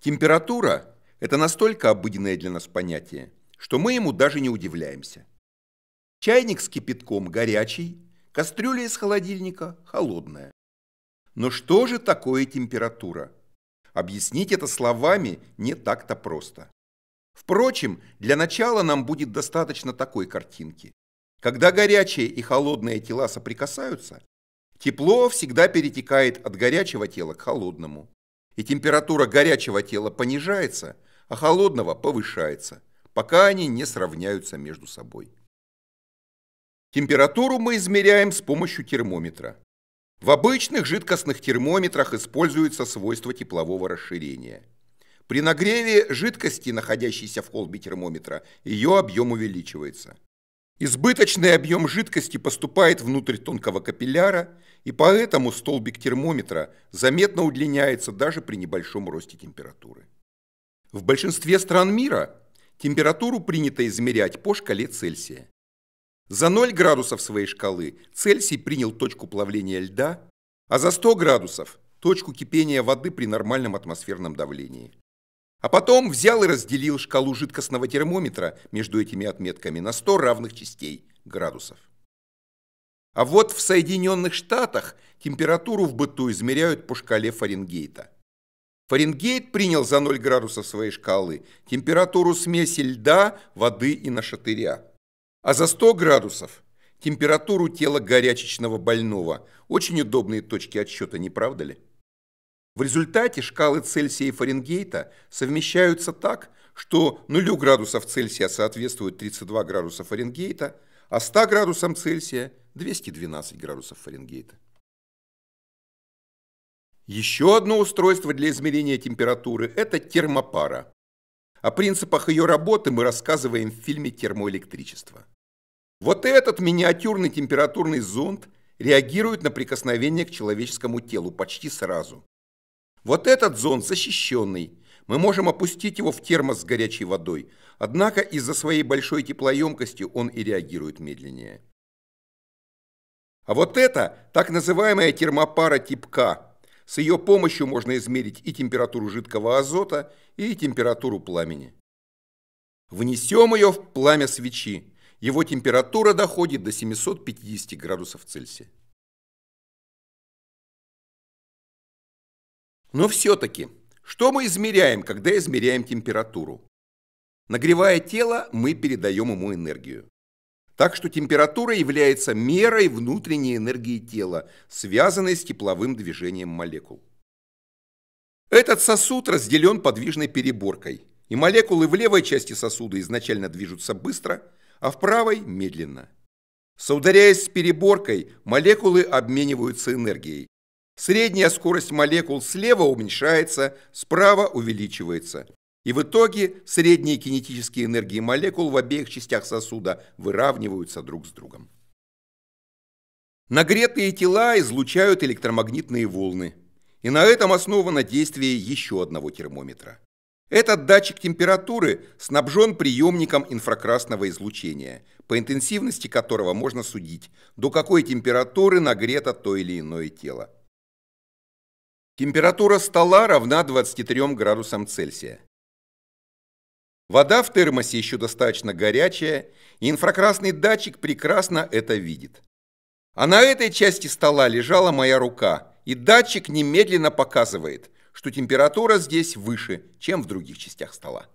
Температура – это настолько обыденное для нас понятие, что мы ему даже не удивляемся. Чайник с кипятком горячий, кастрюля из холодильника холодная. Но что же такое температура? Объяснить это словами не так-то просто. Впрочем, для начала нам будет достаточно такой картинки. Когда горячие и холодные тела соприкасаются, тепло всегда перетекает от горячего тела к холодному и температура горячего тела понижается, а холодного повышается, пока они не сравняются между собой. Температуру мы измеряем с помощью термометра. В обычных жидкостных термометрах используется свойство теплового расширения. При нагреве жидкости, находящейся в холбе термометра, ее объем увеличивается. Избыточный объем жидкости поступает внутрь тонкого капилляра и поэтому столбик термометра заметно удлиняется даже при небольшом росте температуры. В большинстве стран мира температуру принято измерять по шкале Цельсия. За 0 градусов своей шкалы Цельсий принял точку плавления льда, а за 100 градусов – точку кипения воды при нормальном атмосферном давлении. А потом взял и разделил шкалу жидкостного термометра между этими отметками на 100 равных частей градусов. А вот в Соединенных Штатах температуру в быту измеряют по шкале Фаренгейта. Фаренгейт принял за 0 градусов своей шкалы температуру смеси льда, воды и нашатыря. А за 100 градусов – температуру тела горячечного больного. Очень удобные точки отсчета, не правда ли? В результате шкалы Цельсия и Фаренгейта совмещаются так, что 0 градусов Цельсия соответствует 32 градуса Фаренгейта – а 100 градусам Цельсия 212 градусов Фаренгейта. Еще одно устройство для измерения температуры – это термопара. О принципах ее работы мы рассказываем в фильме «Термоэлектричество». Вот этот миниатюрный температурный зонд реагирует на прикосновение к человеческому телу почти сразу. Вот этот зонд защищенный, мы можем опустить его в термос с горячей водой, однако из-за своей большой теплоемкости он и реагирует медленнее. А вот это так называемая термопара тип К. С ее помощью можно измерить и температуру жидкого азота, и температуру пламени. Внесем ее в пламя свечи. Его температура доходит до 750 градусов Цельсия. Но все-таки что мы измеряем, когда измеряем температуру? Нагревая тело, мы передаем ему энергию. Так что температура является мерой внутренней энергии тела, связанной с тепловым движением молекул. Этот сосуд разделен подвижной переборкой, и молекулы в левой части сосуда изначально движутся быстро, а в правой – медленно. Соударяясь с переборкой, молекулы обмениваются энергией, Средняя скорость молекул слева уменьшается, справа увеличивается. И в итоге средние кинетические энергии молекул в обеих частях сосуда выравниваются друг с другом. Нагретые тела излучают электромагнитные волны. И на этом основано действие еще одного термометра. Этот датчик температуры снабжен приемником инфракрасного излучения, по интенсивности которого можно судить, до какой температуры нагрето то или иное тело. Температура стола равна 23 градусам Цельсия. Вода в термосе еще достаточно горячая, и инфракрасный датчик прекрасно это видит. А на этой части стола лежала моя рука, и датчик немедленно показывает, что температура здесь выше, чем в других частях стола.